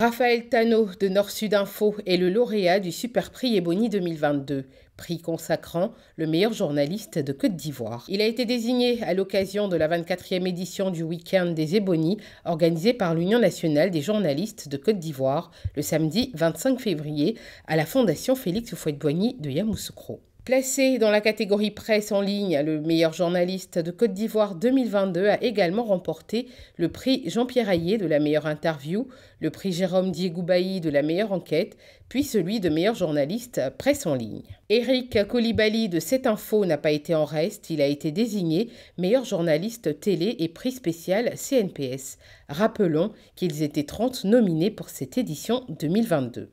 Raphaël Tano de Nord-Sud Info est le lauréat du Super Prix Ebony 2022, prix consacrant le meilleur journaliste de Côte d'Ivoire. Il a été désigné à l'occasion de la 24e édition du Week-end des Ebony, organisé par l'Union nationale des journalistes de Côte d'Ivoire le samedi 25 février à la Fondation Félix fouette boigny de Yamoussoukro. Placé dans la catégorie presse en ligne, le meilleur journaliste de Côte d'Ivoire 2022 a également remporté le prix Jean-Pierre Ayé de la meilleure interview, le prix Jérôme Diegoubaï de la meilleure enquête, puis celui de meilleur journaliste presse en ligne. Éric Kolibali de Cette Info n'a pas été en reste, il a été désigné meilleur journaliste télé et prix spécial CNPS. Rappelons qu'ils étaient 30 nominés pour cette édition 2022.